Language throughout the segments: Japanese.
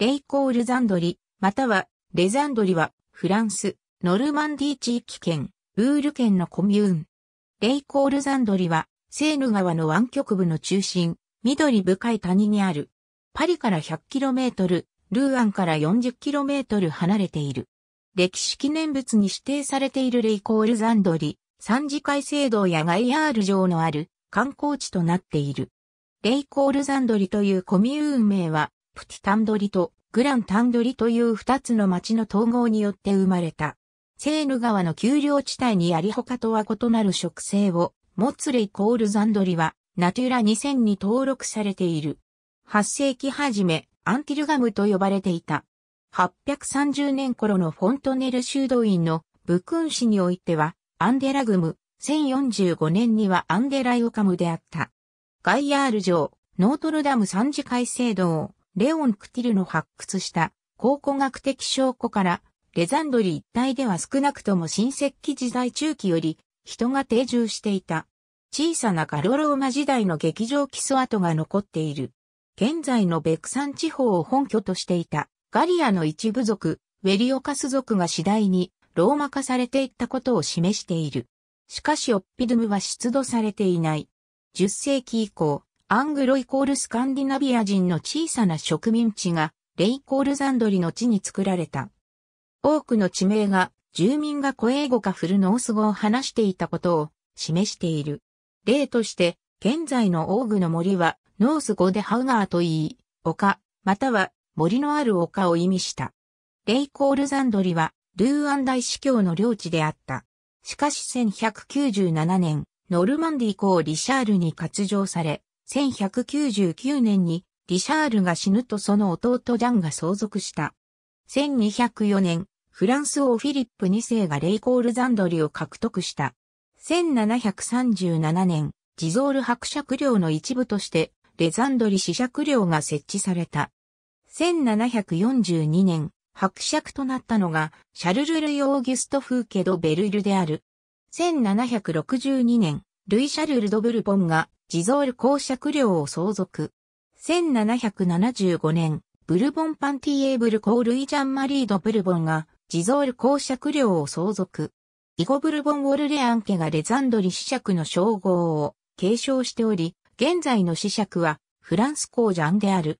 レイコールザンドリ、またはレザンドリはフランス、ノルマンディ地域圏、ウール県のコミューン。レイコールザンドリはセーヌ川の湾曲部の中心、緑深い谷にある。パリから 100km、ルーアンから 40km 離れている。歴史記念物に指定されているレイコールザンドリ、三次会聖堂やガイアール城のある観光地となっている。レイコールザンドリというコミューン名は、プティタンドリとグランタンドリという二つの町の統合によって生まれた。セーヌ川の丘陵地帯にあり他とは異なる植生をモツレイコールザンドリはナトゥラ2000に登録されている。8世紀初め、アンティルガムと呼ばれていた。830年頃のフォントネル修道院の武君市においてはアンデラグム、1045年にはアンデライオカムであった。ガイヤール城、ノートルダム三次改正堂、レオン・クティルの発掘した考古学的証拠から、レザンドリ一帯では少なくとも新石器時代中期より人が定住していた。小さなガロローマ時代の劇場基礎跡が残っている。現在のベクサン地方を本拠としていたガリアの一部族、ウェリオカス族が次第にローマ化されていったことを示している。しかしオッピドゥムは出土されていない。10世紀以降、アングロイコールスカンディナビア人の小さな植民地が、レイコールザンドリの地に作られた。多くの地名が、住民が古英語かフルノース語を話していたことを示している。例として、現在のオーグの森は、ノース語でハウガーと言い、丘、または森のある丘を意味した。レイコールザンドリは、ルーアン大司教の領地であった。しかし1197年、ノルマンディ公リシャールに割譲され、1199年にリシャールが死ぬとその弟ジャンが相続した。1204年、フランス王フィリップ2世がレイコールザンドリを獲得した。1737年、ジゾール伯爵領の一部としてレザンドリ子爵領が設置された。1742年、伯爵となったのが、シャルル・ルイ・オーギュスト・フーケ・ド・ベルルである。1762年、ルイ・シャルル・ド・ブルボンが地蔵公爵領を相続。1775年、ブルボンパンティエーブルコールイジャンマリード・ブルボンが、地蔵公爵領を相続。イゴブルボン・ウォルレアン家がレザンドリ子爵の称号を継承しており、現在の子爵はフランス公ジャンである。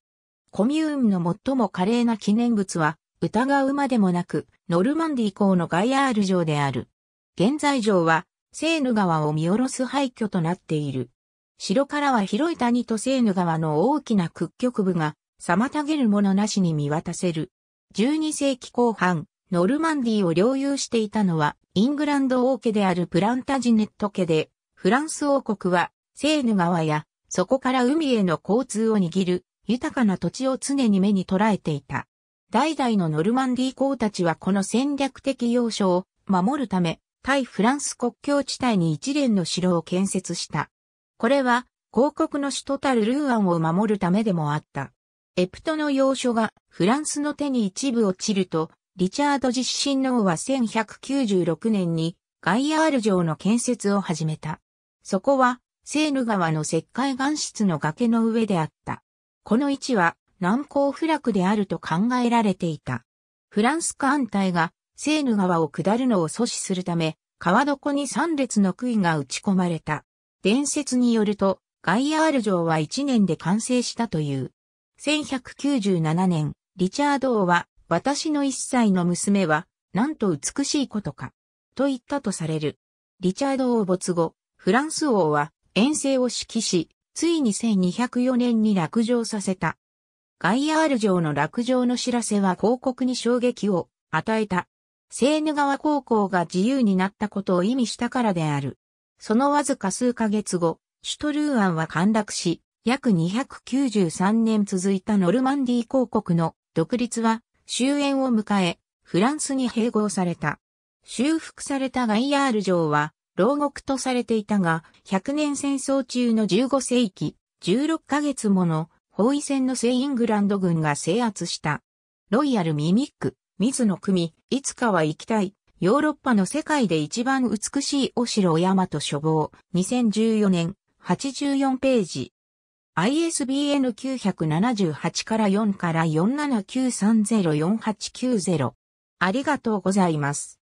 コミューンの最も華麗な記念物は、疑うまでもなく、ノルマンディ港のガイアール城である。現在城は、セーヌ川を見下ろす廃墟となっている。城からは広い谷とセーヌ川の大きな屈曲部が妨げるものなしに見渡せる。12世紀後半、ノルマンディを領有していたのはイングランド王家であるプランタジネット家で、フランス王国はセーヌ川やそこから海への交通を握る豊かな土地を常に目に捉えていた。代々のノルマンディ公たちはこの戦略的要所を守るため、対フランス国境地帯に一連の城を建設した。これは、広告の首都たるルーアンを守るためでもあった。エプトの要所がフランスの手に一部落ちると、リチャード自身の王は1196年にガイアール城の建設を始めた。そこは、セーヌ川の石灰岩質の崖の上であった。この位置は難攻不落であると考えられていた。フランス艦隊がセーヌ川を下るのを阻止するため、川床に3列の杭が打ち込まれた。伝説によると、ガイアール城は1年で完成したという。1197年、リチャード王は、私の一歳の娘は、なんと美しいことか、と言ったとされる。リチャード王没後、フランス王は、遠征を指揮し、ついに1204年に落城させた。ガイアール城の落城の知らせは広告に衝撃を与えた。セーヌ川高校が自由になったことを意味したからである。そのわずか数ヶ月後、シュトルーアンは陥落し、約293年続いたノルマンディー公国の独立は終焉を迎え、フランスに併合された。修復されたガイヤール城は、牢獄とされていたが、100年戦争中の15世紀、16ヶ月もの包囲戦の西イングランド軍が制圧した。ロイヤルミミック、水の組、いつかは行きたい、ヨーロッパの世界で一番美しいお城大和書房、2014年、84ページ。ISBN 978から4から47930489ありがとうございます。